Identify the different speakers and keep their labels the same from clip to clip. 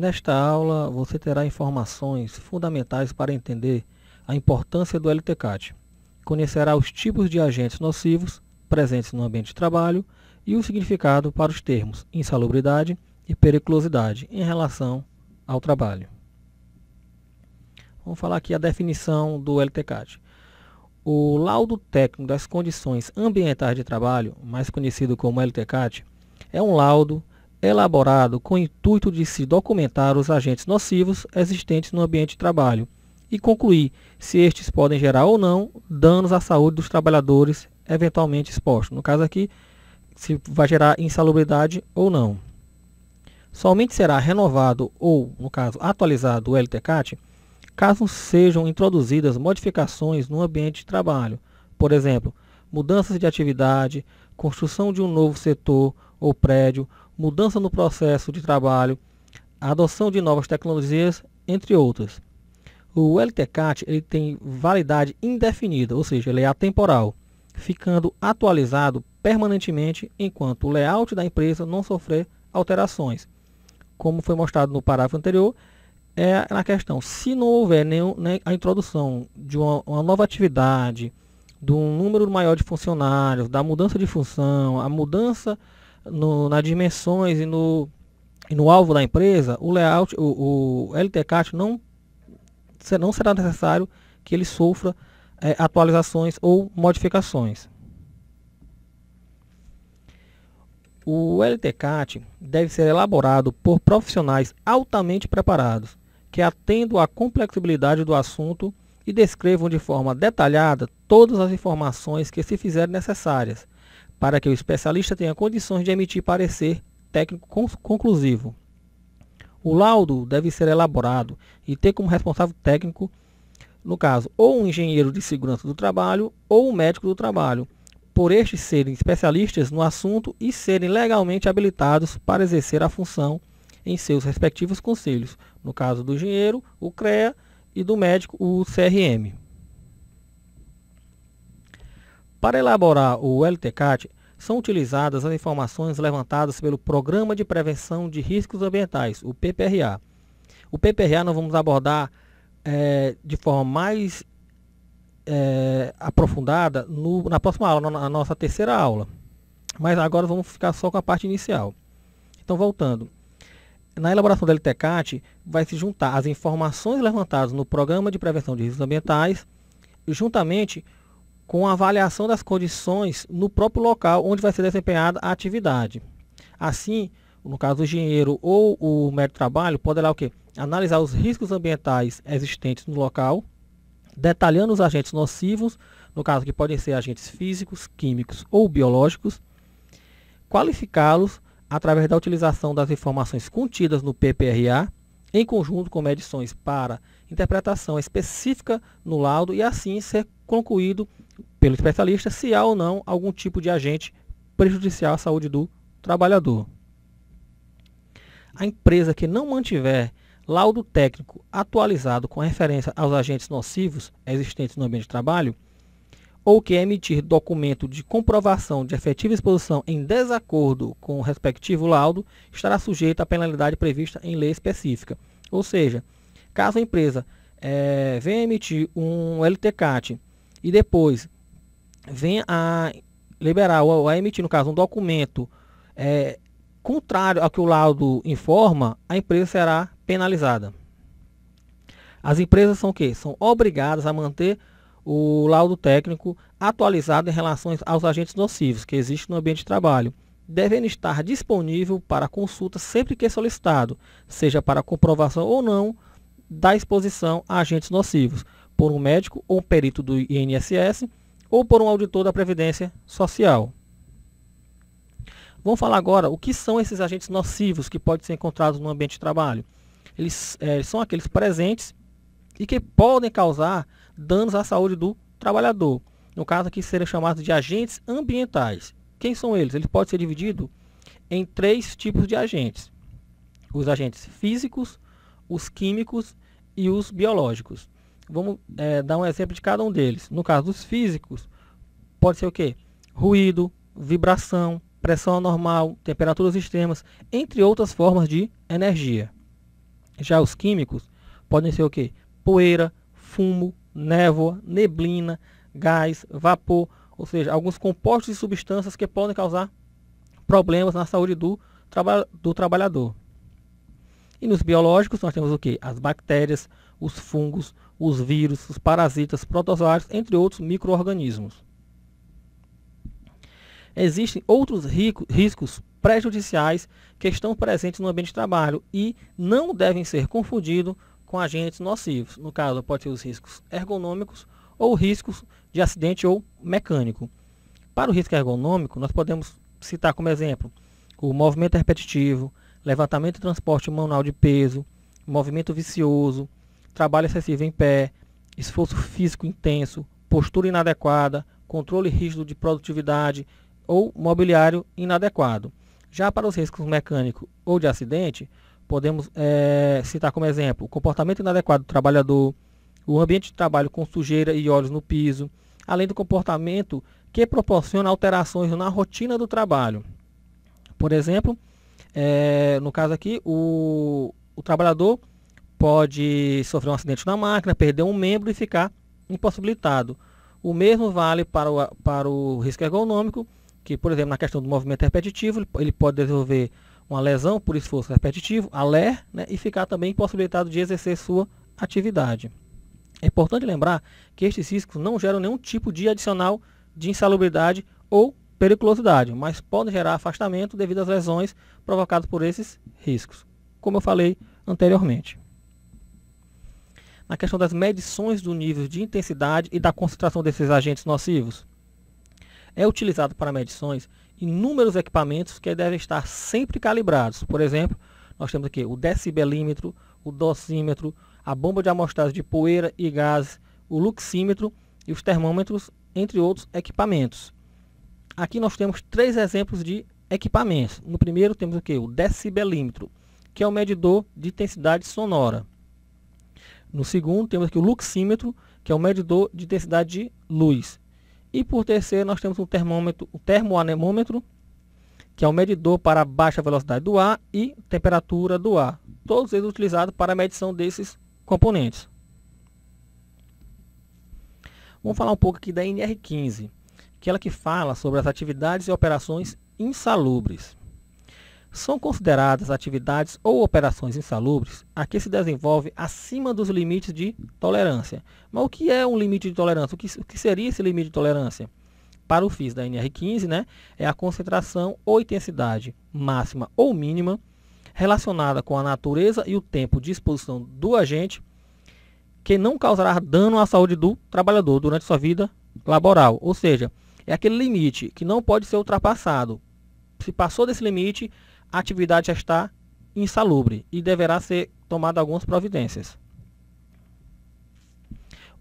Speaker 1: Nesta aula, você terá informações fundamentais para entender a importância do LTCAT. Conhecerá os tipos de agentes nocivos presentes no ambiente de trabalho e o significado para os termos insalubridade e periculosidade em relação ao trabalho. Vamos falar aqui a definição do LTCAT. O laudo técnico das condições ambientais de trabalho, mais conhecido como LTCAT, é um laudo elaborado com o intuito de se documentar os agentes nocivos existentes no ambiente de trabalho e concluir se estes podem gerar ou não danos à saúde dos trabalhadores eventualmente expostos. No caso aqui, se vai gerar insalubridade ou não. Somente será renovado ou, no caso, atualizado o LTCAT caso sejam introduzidas modificações no ambiente de trabalho, por exemplo, mudanças de atividade, construção de um novo setor ou prédio mudança no processo de trabalho, adoção de novas tecnologias, entre outras. O LTCAT ele tem validade indefinida, ou seja, ele é atemporal, ficando atualizado permanentemente enquanto o layout da empresa não sofrer alterações. Como foi mostrado no parágrafo anterior, é na questão, se não houver nenhum, né, a introdução de uma, uma nova atividade, de um número maior de funcionários, da mudança de função, a mudança no, na dimensões e no, e no alvo da empresa, o layout, o, o LTCAT não, não será necessário que ele sofra é, atualizações ou modificações. O LTCAT deve ser elaborado por profissionais altamente preparados, que atendam à complexibilidade do assunto e descrevam de forma detalhada todas as informações que se fizerem necessárias, para que o especialista tenha condições de emitir parecer técnico conclusivo. O laudo deve ser elaborado e ter como responsável técnico, no caso, ou um engenheiro de segurança do trabalho ou um médico do trabalho, por estes serem especialistas no assunto e serem legalmente habilitados para exercer a função em seus respectivos conselhos, no caso do engenheiro, o CREA, e do médico, o CRM. Para elaborar o LTCAT, são utilizadas as informações levantadas pelo Programa de Prevenção de Riscos Ambientais, o PPRA. O PPRA nós vamos abordar é, de forma mais é, aprofundada no, na próxima aula, na, na nossa terceira aula. Mas agora vamos ficar só com a parte inicial. Então, voltando. Na elaboração do LTCAT, vai se juntar as informações levantadas no Programa de Prevenção de Riscos Ambientais, juntamente com avaliação das condições no próprio local onde vai ser desempenhada a atividade. Assim, no caso do engenheiro ou o médico de trabalho, poderá o quê? analisar os riscos ambientais existentes no local, detalhando os agentes nocivos, no caso que podem ser agentes físicos, químicos ou biológicos, qualificá-los através da utilização das informações contidas no PPRA, em conjunto com medições para interpretação específica no laudo e assim ser concluído pelo especialista se há ou não algum tipo de agente prejudicial à saúde do trabalhador. A empresa que não mantiver laudo técnico atualizado com referência aos agentes nocivos existentes no ambiente de trabalho, ou que emitir documento de comprovação de efetiva exposição em desacordo com o respectivo laudo, estará sujeita à penalidade prevista em lei específica. Ou seja, caso a empresa é, venha emitir um LTCAT e depois vem a liberar ou a emitir, no caso, um documento é, contrário ao que o laudo informa, a empresa será penalizada. As empresas são o quê? São obrigadas a manter o laudo técnico atualizado em relação aos agentes nocivos que existem no ambiente de trabalho, devendo estar disponível para consulta sempre que solicitado, seja para comprovação ou não da exposição a agentes nocivos por um médico ou perito do INSS ou por um auditor da Previdência Social. Vamos falar agora o que são esses agentes nocivos que podem ser encontrados no ambiente de trabalho. Eles é, são aqueles presentes e que podem causar danos à saúde do trabalhador. No caso aqui, serão chamados de agentes ambientais. Quem são eles? Eles podem ser divididos em três tipos de agentes: os agentes físicos, os químicos e os biológicos. Vamos é, dar um exemplo de cada um deles. No caso dos físicos, pode ser o quê? Ruído, vibração, pressão anormal, temperaturas extremas, entre outras formas de energia. Já os químicos podem ser o quê? Poeira, fumo, névoa, neblina, gás, vapor, ou seja, alguns compostos e substâncias que podem causar problemas na saúde do, traba do trabalhador. E nos biológicos nós temos o que? As bactérias, os fungos, os vírus, os parasitas, protozoários, entre outros micro-organismos. Existem outros rico, riscos prejudiciais que estão presentes no ambiente de trabalho e não devem ser confundidos com agentes nocivos. No caso, pode ser os riscos ergonômicos ou riscos de acidente ou mecânico. Para o risco ergonômico, nós podemos citar como exemplo o movimento repetitivo, levantamento e transporte manual de peso, movimento vicioso, trabalho excessivo em pé, esforço físico intenso, postura inadequada, controle rígido de produtividade ou mobiliário inadequado. Já para os riscos mecânicos ou de acidente, podemos é, citar como exemplo o comportamento inadequado do trabalhador, o ambiente de trabalho com sujeira e óleos no piso, além do comportamento que proporciona alterações na rotina do trabalho. Por exemplo, é, no caso aqui, o, o trabalhador pode sofrer um acidente na máquina, perder um membro e ficar impossibilitado. O mesmo vale para o, para o risco ergonômico, que, por exemplo, na questão do movimento repetitivo, ele pode desenvolver uma lesão por esforço repetitivo, aler, né, e ficar também impossibilitado de exercer sua atividade. É importante lembrar que estes riscos não geram nenhum tipo de adicional de insalubridade ou periculosidade, mas podem gerar afastamento devido às lesões provocadas por esses riscos, como eu falei anteriormente na questão das medições do nível de intensidade e da concentração desses agentes nocivos. É utilizado para medições inúmeros equipamentos que devem estar sempre calibrados. Por exemplo, nós temos aqui o decibelímetro, o dosímetro, a bomba de amostragem de poeira e gases, o luxímetro e os termômetros, entre outros equipamentos. Aqui nós temos três exemplos de equipamentos. No primeiro temos o que? O decibelímetro, que é o medidor de intensidade sonora. No segundo, temos aqui o luxímetro, que é um medidor de intensidade de luz. E por terceiro, nós temos um termômetro, o termoanemômetro, que é um medidor para a baixa velocidade do ar e temperatura do ar. Todos eles utilizados para a medição desses componentes. Vamos falar um pouco aqui da NR15, que é ela que fala sobre as atividades e operações insalubres são consideradas atividades ou operações insalubres a que se desenvolve acima dos limites de tolerância. Mas o que é um limite de tolerância? O que, o que seria esse limite de tolerância? Para o FIS da NR15, né, é a concentração ou intensidade máxima ou mínima relacionada com a natureza e o tempo de exposição do agente que não causará dano à saúde do trabalhador durante sua vida laboral. Ou seja, é aquele limite que não pode ser ultrapassado. Se passou desse limite, a atividade já está insalubre e deverá ser tomada algumas providências.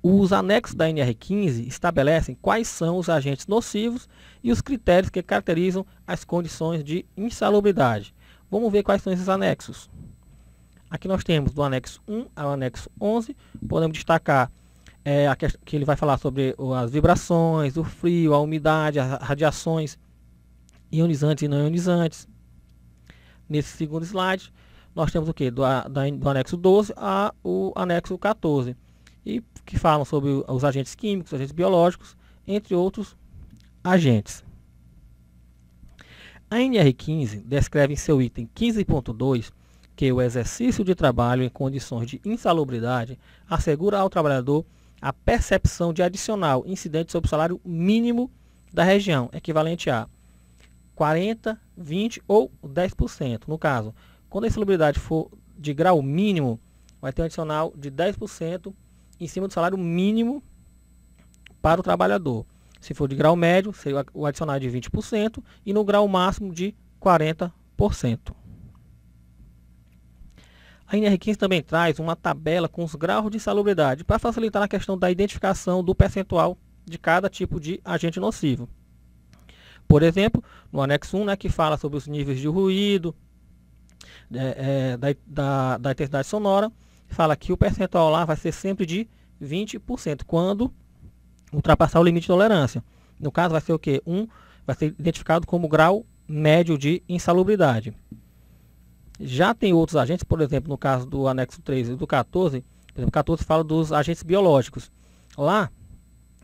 Speaker 1: Os anexos da NR15 estabelecem quais são os agentes nocivos e os critérios que caracterizam as condições de insalubridade. Vamos ver quais são esses anexos. Aqui nós temos do anexo 1 ao anexo 11, podemos destacar é, que ele vai falar sobre as vibrações, o frio, a umidade, as radiações ionizantes e não ionizantes, nesse segundo slide, nós temos o que? Do, do, anexo 12 ao anexo 14, e que falam sobre os agentes químicos, agentes biológicos, entre outros agentes. A NR15 descreve em seu item 15.2 que o exercício de trabalho em condições de insalubridade assegura ao trabalhador a percepção de adicional incidente sobre o salário mínimo da região, equivalente a 40, 20 ou 10%. No caso, quando a insalubridade for de grau mínimo, vai ter um adicional de 10% em cima do salário mínimo para o trabalhador. Se for de grau médio, seria o adicional de 20% e no grau máximo de 40%. A NR15 também traz uma tabela com os graus de salubridade para facilitar a questão da identificação do percentual de cada tipo de agente nocivo por exemplo, no anexo 1, né, que fala sobre os níveis de ruído, é, é, da, da, da, intensidade sonora, fala que o percentual lá vai ser sempre de 20%, quando ultrapassar o limite de tolerância. No caso, vai ser o quê? 1 um, vai ser identificado como grau médio de insalubridade. Já tem outros agentes, por exemplo, no caso do anexo 3 e do 14, por exemplo, 14 fala dos agentes biológicos. Lá,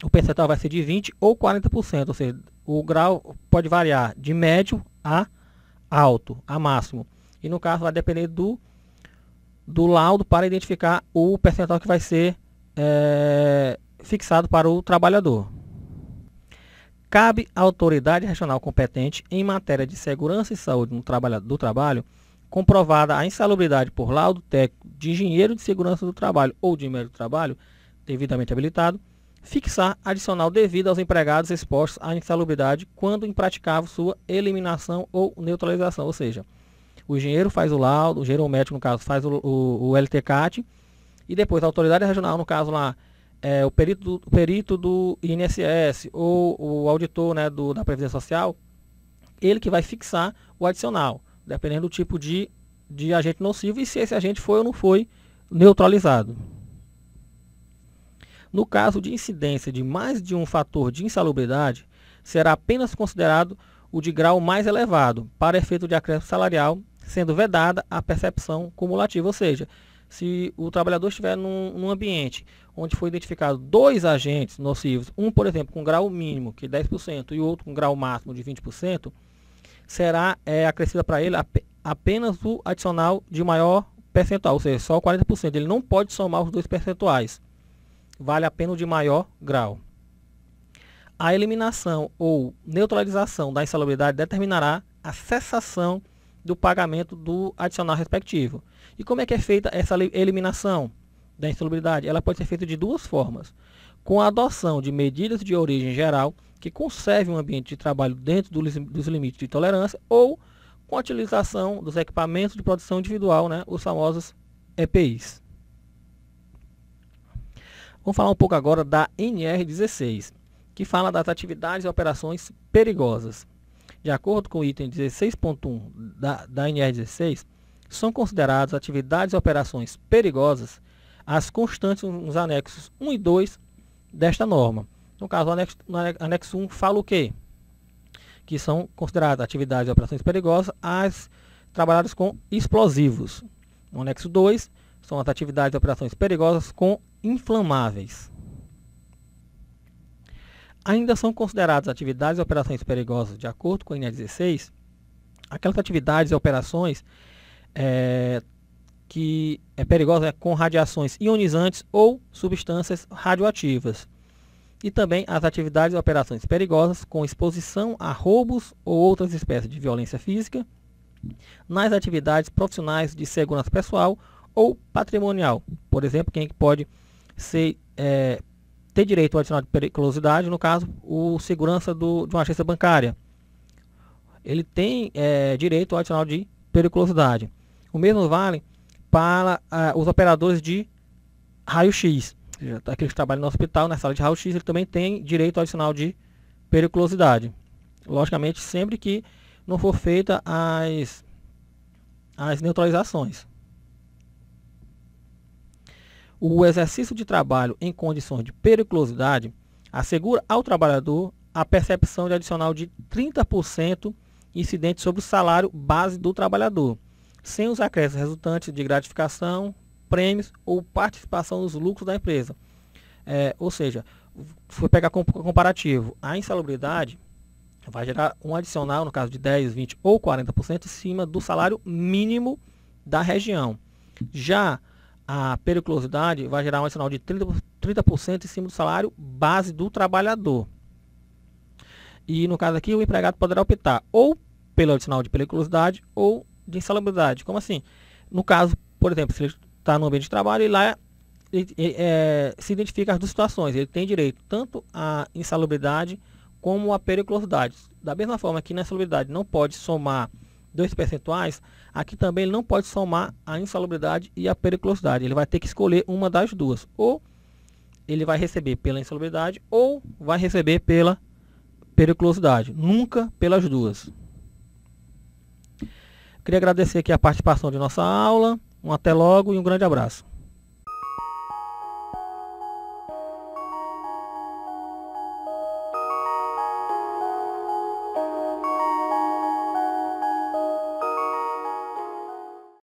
Speaker 1: o percentual vai ser de 20% ou 40%, ou seja, o grau pode variar de médio a alto, a máximo. E no caso vai depender do, do laudo para identificar o percentual que vai ser é, fixado para o trabalhador. Cabe à autoridade regional competente em matéria de segurança e saúde no trabalho, do trabalho comprovada a insalubridade por laudo técnico de engenheiro de segurança do trabalho ou de médico do trabalho devidamente habilitado, fixar adicional devido aos empregados expostos à insalubridade quando impraticável sua eliminação ou neutralização. Ou seja, o engenheiro faz o laudo, o engenheiro ou médico, no caso, faz o, o, o LTCAT e depois a autoridade regional, no caso lá, é, o, perito, o perito do INSS ou o auditor né, do, da Previdência Social, ele que vai fixar o adicional, dependendo do tipo de, de agente nocivo e se esse agente foi ou não foi neutralizado. No caso de incidência de mais de um fator de insalubridade, será apenas considerado o de grau mais elevado, para efeito de acréscimo salarial, sendo vedada a percepção cumulativa, ou seja, se o trabalhador estiver num, num, ambiente onde foi identificado dois agentes nocivos, um, por exemplo, com grau mínimo, que é 10%, e outro com grau máximo de 20%, será é, acrescida para ele ap apenas o adicional de maior percentual, ou seja, só 40%. Ele não pode somar os dois percentuais vale a pena o de maior grau. A eliminação ou neutralização da insalubridade determinará a cessação do pagamento do adicional respectivo. E como é que é feita essa eliminação da insalubridade? Ela pode ser feita de duas formas. Com a adoção de medidas de origem geral que conservem um ambiente de trabalho dentro dos limites de tolerância ou com a utilização dos equipamentos de produção individual, né, os famosos EPIs. Vamos falar um pouco agora da NR16, que fala das atividades e operações perigosas. De acordo com o item 16.1 da, da NR16, são consideradas atividades e operações perigosas as constantes nos anexos 1 e 2 desta norma. No caso, o anexo, no anexo 1 fala o quê? Que são consideradas atividades e operações perigosas as trabalhadas com explosivos. No anexo 2, são as atividades e operações perigosas com inflamáveis. Ainda são consideradas atividades e operações perigosas, de acordo com a INEA 16 aquelas atividades e operações é, que é perigosa é com radiações ionizantes ou substâncias radioativas. E também as atividades e operações perigosas com exposição a roubos ou outras espécies de violência física nas atividades profissionais de segurança pessoal ou patrimonial. Por exemplo, quem é pode se é, ter direito ao adicional de periculosidade, no caso, o segurança do, de uma agência bancária. Ele tem é, direito ao adicional de periculosidade. O mesmo vale para é, os operadores de raio-x. Tá, aqueles que trabalham no hospital, na sala de raio-x, ele também tem direito ao adicional de periculosidade. Logicamente, sempre que não for feita as, as neutralizações. O exercício de trabalho em condições de periculosidade assegura ao trabalhador a percepção de adicional de 30% incidente sobre o salário base do trabalhador, sem os acréscimos resultantes de gratificação, prêmios ou participação nos lucros da empresa. É, ou seja, foi pegar comparativo, a insalubridade vai gerar um adicional, no caso de 10, 20 ou 40% em cima do salário mínimo da região. Já a periculosidade vai gerar um adicional de 30%, 30 em cima do salário base do trabalhador. E no caso aqui, o empregado poderá optar ou pelo adicional de periculosidade ou de insalubridade. Como assim? No caso, por exemplo, se ele está no ambiente de trabalho e lá ele, ele, é, se identifica as duas situações. Ele tem direito tanto à insalubridade como à periculosidade. Da mesma forma que na insalubridade não pode somar dois percentuais, Aqui também ele não pode somar a insalubridade e a periculosidade. Ele vai ter que escolher uma das duas. Ou ele vai receber pela insalubridade ou vai receber pela periculosidade. Nunca pelas duas. Queria agradecer aqui a participação de nossa aula. Um até logo e um grande abraço.